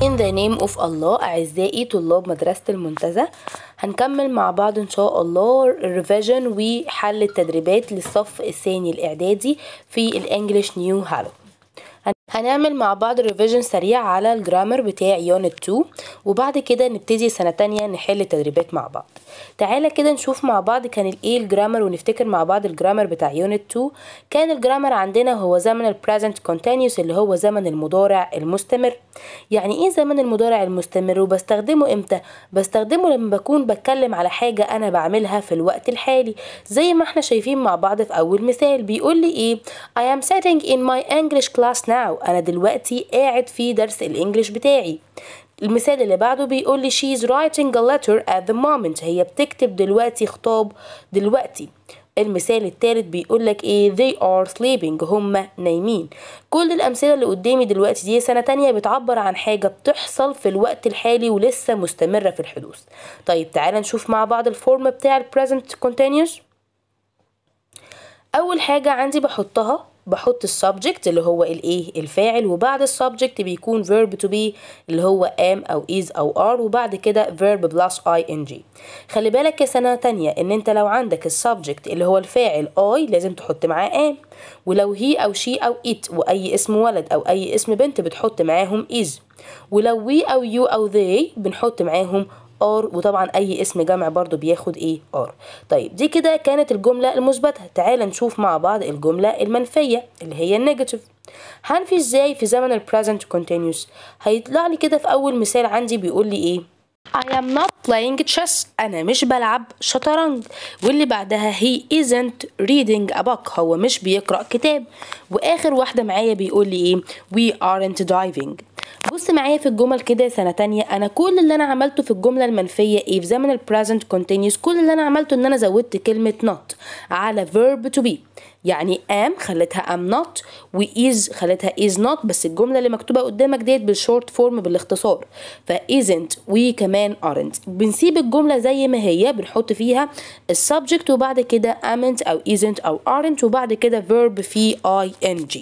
In the name of Allah أعزائي طلاب مدرسة المنتزه هنكمل مع بعض إن شاء الله revision وحل التدريبات للصف الثاني الإعدادي في الإنجليش نيو هالو هنعمل مع بعض ريفيجن سريع على الجرامر بتاع يونت 2 وبعد كده نبتدي سنة تانية نحل التدريبات مع بعض تعالى كده نشوف مع بعض كان ايه الجرامر ونفتكر مع بعض الجرامر بتاع يونت 2 كان الجرامر عندنا هو زمن البريزنت كونتينيوس اللي هو زمن المضارع المستمر يعني ايه زمن المضارع المستمر وبستخدمه امتى بستخدمه لما بكون بتكلم على حاجة انا بعملها في الوقت الحالي زي ما احنا شايفين مع بعض في اول مثال بيقول لي ايه I am sitting in my English class now انا دلوقتي قاعد في درس الانجليش بتاعي المثال اللي بعده بيقول لي she's writing a letter at the moment هي بتكتب دلوقتي خطاب دلوقتي المثال الثالث بيقول لك ايه they are sleeping هم نايمين كل الامثله اللي قدامي دلوقتي دي سنه تانية بتعبر عن حاجه بتحصل في الوقت الحالي ولسه مستمره في الحدوث طيب تعالى نشوف مع بعض الفورم بتاع present continuous اول حاجه عندي بحطها بحط السبجكت اللي هو الايه الفاعل وبعد السبجكت بيكون verb to be اللي هو am او is او are وبعد كده verb plus ing خلي بالك يا سنة تانية ان انت لو عندك السبجكت اللي هو الفاعل I لازم تحط معاه am ولو هي او شي او it واي اسم ولد او اي اسم بنت بتحط معاهم is ولو we او you او they بنحط معاهم ار وطبعا اي اسم جمع برضو بياخد ايه ار طيب دي كده كانت الجملة المثبتة تعال نشوف مع بعض الجملة المنفية اللي هي النيجاتيف هنفي ازاي في زمن ال present continuous هيطلع لي كده في اول مثال عندي بيقول لي ايه I am not playing chess أنا مش بلعب شطرنج واللي بعدها هي isn't reading a book هو مش بيقرأ كتاب وآخر واحدة معايا بيقول لي إيه we aren't diving بص معايا في الجمل كده يا سنه تانية انا كل اللي انا عملته في الجمله المنفيه ايه في زمن present continuous كل اللي انا عملته ان انا زودت كلمه not على verb to be يعني am خليتها am not و is خليتها is not بس الجمله اللي مكتوبه قدامك ديت بالشورت فورم بالاختصار ف isn't we كمان aren't بنسيب الجمله زي ما هي بنحط فيها السبجكت وبعد كده amn't او isn't او aren't وبعد كده verb في ing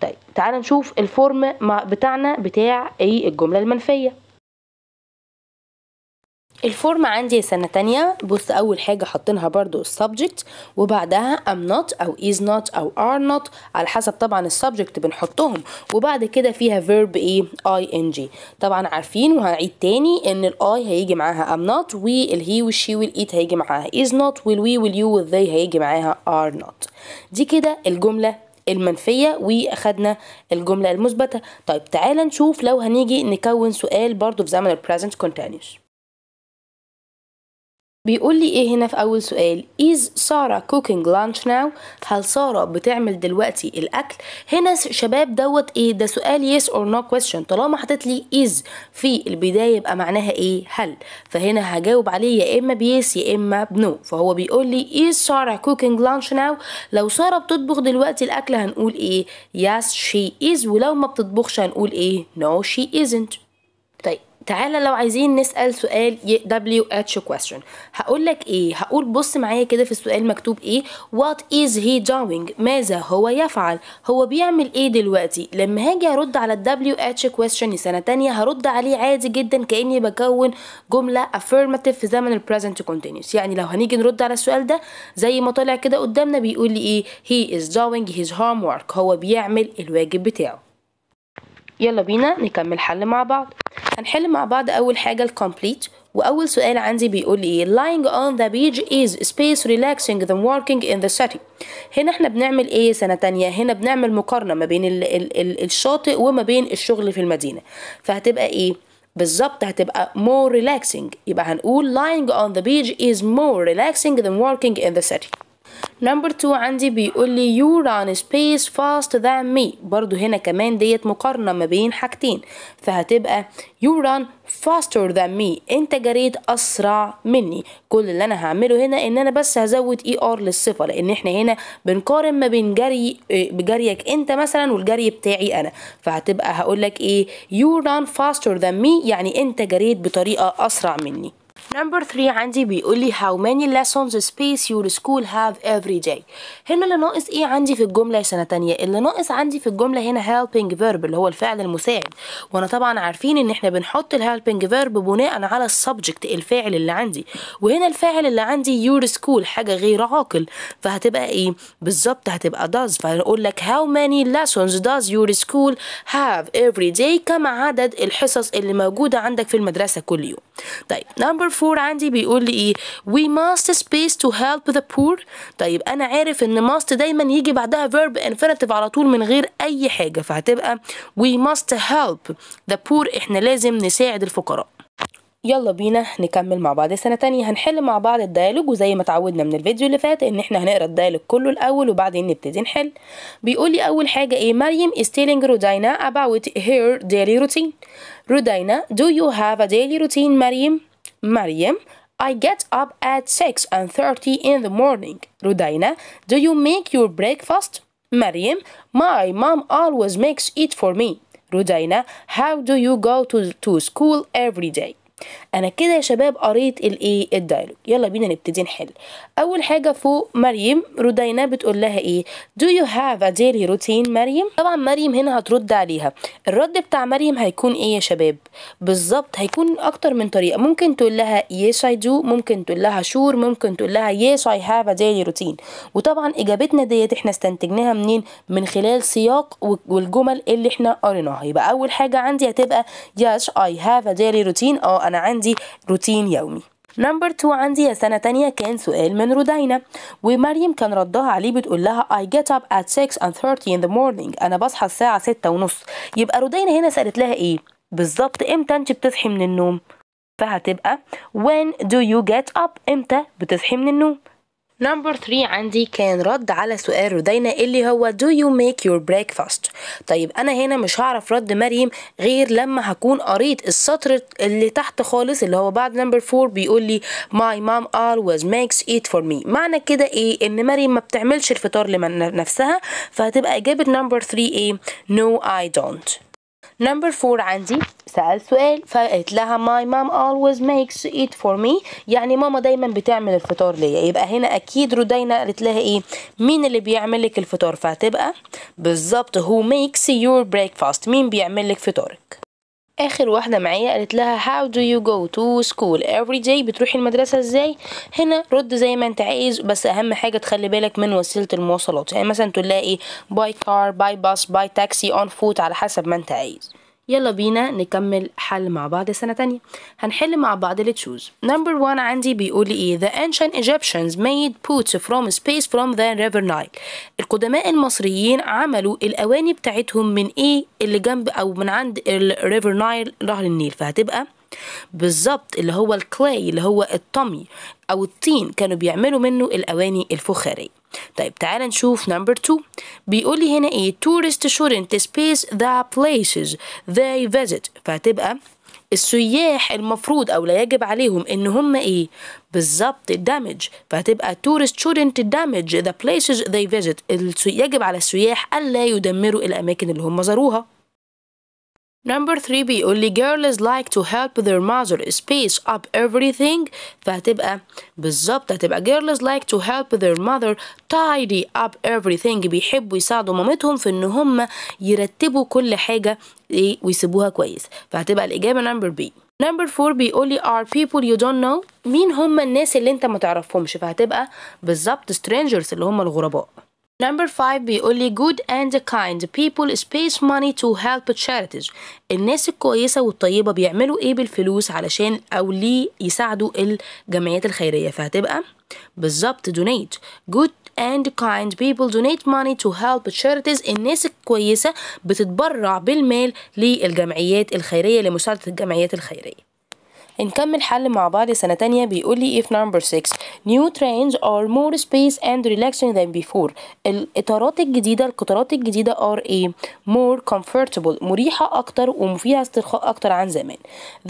طيب تعالى نشوف الفورم بتاعنا بتاع ايه الجملة المنفية الفورم عندي سنة تانية بص أول حاجة حاطينها برضو السبجكت وبعدها am not أو is not أو are not على حسب طبعا السبجكت بنحطهم وبعد كده فيها verb إيه ing طبعا عارفين وهعيد تاني إن ال I هيجي معاها am not وال he وال she وال it هيجي معاها is not وال we وال you وال they هيجي معاها are not دي كده الجملة المنفية واخدنا الجملة المثبتة طيب تعالى نشوف لو هنيجي نكون سؤال برضو في زمن ال present continuous بيقول لي ايه هنا في اول سؤال is ساره cooking lunch now هل ساره بتعمل دلوقتي الاكل هنا شباب دوت ايه ده سؤال yes or no question طالما حطيت لي is في البدايه يبقى معناها ايه هل فهنا هجاوب عليه يا اما بيس يا اما بنو فهو بيقول لي is ساره cooking lunch now لو ساره بتطبخ دلوقتي الاكل هنقول ايه yes she is ولو ما بتطبخش هنقول ايه no she isn't تعالى لو عايزين نسال سؤال دبليو اتش كويستشن هقول لك ايه هقول بص معايا كده في السؤال مكتوب ايه وات از هي doing ماذا هو يفعل هو بيعمل ايه دلوقتي لما هاجي ارد على الدبليو اتش كويستشن سنه تانية هرد عليه عادي جدا كاني بكون جمله affirmative في زمن البريزنت كونتينوس يعني لو هنيجي نرد على السؤال ده زي ما طالع كده قدامنا بيقول لي ايه he is doing his homework هو بيعمل الواجب بتاعه يلا بينا نكمل حل مع بعض هنحل مع بعض أول حاجة الكومبليت وأول سؤال عندي بيقول إيه lying on the beach is space relaxing than working in the city هنا احنا بنعمل إيه سنة تانية هنا بنعمل مقارنة ما بين ال ال ال الشاطئ وما بين الشغل في المدينة فهتبقى إيه بالظبط هتبقى more relaxing يبقى هنقول lying on the beach is more relaxing than working in the city نمبر 2 عندي بيقول لي يو ران سبيس فاست ذان مي برضو هنا كمان ديت مقارنة ما بين حاجتين فهتبقى يو ران فاستر ذان مي انت جريت اسرع مني كل اللي انا هعمله هنا ان انا بس هزود اي e ار للصفه لان احنا هنا بنقارن ما بين جري بجريك آه، انت مثلا والجري بتاعي انا فهتبقى هقول لك ايه يو ران فاستر ذان مي يعني انت جريت بطريقه اسرع مني نمبر 3 عندي بيقول لي how many lessons space your school have every day هنا اللي ناقص ايه عندي في الجمله يا سنه تانية اللي ناقص عندي في الجمله هنا helping verb اللي هو الفعل المساعد وانا طبعا عارفين ان احنا بنحط الهيلبنج verb بناء على السبجكت الفاعل اللي عندي وهنا الفاعل اللي عندي your school حاجه غير عاقل فهتبقى ايه بالظبط هتبقى does فهنقول لك how many lessons does your school have every day كم عدد الحصص اللي موجوده عندك في المدرسه كل يوم طيب نمبر فور عندي بيقول لي ايه we must space to help the poor طيب انا عارف ان must دايما يجي بعدها verb infinitive على طول من غير اي حاجه فهتبقى we must help the poor احنا لازم نساعد الفقراء يلا بينا نكمل مع بعض السنه تانية هنحل مع بعض الديالوج وزي ما اتعودنا من الفيديو اللي فات ان احنا هنقرا الديالوج كله الاول وبعدين نبتدي نحل بيقول لي اول حاجه ايه مريم is telling رودينا about her daily routine رودينا do you have a daily routine مريم مريم I get up at 6 and 30 in the morning رودينا do you make your breakfast مريم my mom always makes it for me رودينا how do you go to, to school every day انا كده يا شباب قريت الايه الدايلوج يلا بينا نبتدي نحل اول حاجه فوق مريم رودينا بتقول لها ايه دو يو هاف ا ديلي روتين مريم طبعا مريم هنا هترد عليها الرد بتاع مريم هيكون ايه يا شباب بالظبط هيكون اكتر من طريقه ممكن تقول لها يس اي دو ممكن تقول لها شور ممكن تقول لها يس اي هاف ا ديلي روتين وطبعا اجابتنا ديت احنا استنتجناها منين من خلال سياق والجمل اللي احنا قريناها يبقى اول حاجه عندي هتبقى يس اي هاف ا ديلي روتين اه أنا عندي روتين يومي نمبر 2 عندي يا سنة تانية كان سؤال من رودينا ومريم كان ردها عليه بتقول لها I get up at 30 in the morning أنا بصحى الساعة 6 ونص يبقى رودينا هنا سألت لها إيه؟ بالظبط إمتى أنت بتصحي من النوم؟ فهتبقى when do you get up إمتى بتصحي من النوم نمبر 3 عندي كان رد على سؤال ردينا اللي هو do you make your breakfast طيب انا هنا مش هعرف رد مريم غير لما هكون قريت السطر اللي تحت خالص اللي هو بعد نمبر 4 بيقول لي my mom always makes it for me معنى كده ايه ان مريم ما بتعملش الفطار لنفسها فهتبقى اجابه نمبر 3 ايه no I don't نمبر فور عندي سأل سؤال فقالت لها my mom always makes it for me يعني ماما دايما بتعمل الفطار ليا يبقى هنا أكيد رودينا قالت لها إيه مين اللي بيعمل لك الفطار فهتبقى بالظبط who makes your breakfast مين بيعمل لك فطارك اخر واحده معايا قالت لها هاو دو يو جو تو سكول افري داي بتروحي المدرسه ازاي هنا رد زي ما انت عايز بس اهم حاجه تخلي بالك من وسيله المواصلات يعني مثلا تلاقي إيه, by car by bus by تاكسي on foot على حسب ما انت عايز يلا بينا نكمل حل مع بعض سنة تانية هنحل مع بعض اللي تشوز نمبر 1 عندي بيقول ايه the ancient Egyptians made boots from space from the river Nile القدماء المصريين عملوا الاواني بتاعتهم من ايه اللي جنب او من عند الريفر نايل نهر النيل فهتبقى بالظبط اللي هو الكلاي اللي هو الطمي أو الطين كانوا بيعملوا منه الأواني الفخارية طيب تعال نشوف نمبر 2 بيقول لي هنا ايه tourists shouldn't space the places they visit فهتبقى السياح المفروض او لا يجب عليهم ان هم ايه بالظبط damage فهتبقى tourist shouldn't damage the places they visit يجب على السياح الا يدمروا الاماكن اللي هم زاروها نمبر 3 بيقول لي girls like to help their mother space up everything فهتبقى بالظبط هتبقى girls like to help their mother tidy up everything بيحبوا يساعدوا مامتهم في ان هم يرتبوا كل حاجه ايه ويسيبوها كويس فهتبقى الاجابه نمبر بي نمبر 4 بيقول لي are people you don't know مين هم الناس اللي انت ما تعرفهمش فهتبقى بالظبط strangers اللي هم الغرباء Number 5 بيقول لي good and kind people space money to help charities الناس الكويسة والطيبة بيعملوا ايه بالفلوس علشان او ليه يساعدوا الجمعيات الخيرية فهتبقى بالظبط donate good and kind people donate money to help charities الناس الكويسة بتتبرع بالمال للجمعيات الخيرية لمساعدة الجمعيات الخيرية نكمل حل مع بعض سنة تانية بيقول لي if number 6 new trains are more space and relaxing than before الإطارات الجديدة القطارات الجديدة are a more comfortable مريحة أكتر وفيها استرخاء أكتر عن زمان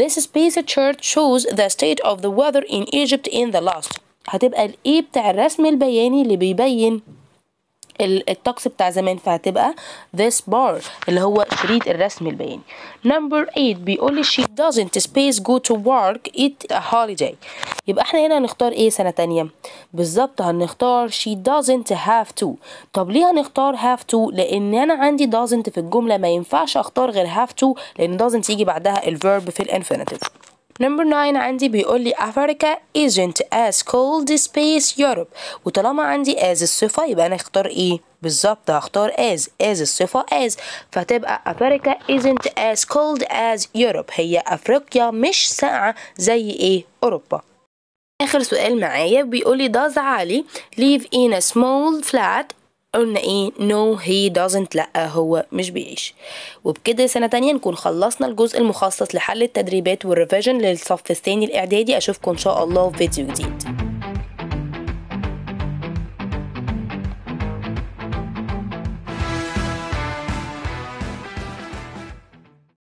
this space chart shows the state of the weather in Egypt in the last هتبقى الإيه بتاع الرسم البياني اللي بيبين الطقس بتاع زمان فهتبقى this bar اللي هو شريط الرسم البياني number 8 بيقول لي she doesn't space go to work it a holiday يبقى احنا هنا هنختار ايه سنة تانية بالظبط هنختار she doesn't have to طب ليه هنختار have to لان انا عندي doesn't في الجملة ما ينفعش اختار غير have to لان doesn't يجي بعدها الverb في الانفينيتيف نمبر 9 عندي بيقول لي أفريكا isn't as cold space يوروب وطالما عندي as الصفة يبقى أنا اختار إيه؟ e. بالظبط هختار as as الصفة as فتبقى أفريكا isn't as cold as Europe هي أفريقيا مش ساقعة زي إيه؟ أوروبا آخر سؤال معايا بيقولي does علي live in a small flat قلنا ايه نو هي doesn't لا هو مش بيعيش وبكده سنة تانية نكون خلصنا الجزء المخصص لحل التدريبات والريفيجن للصف الثاني الإعدادي أشوفكم إن شاء الله في فيديو جديد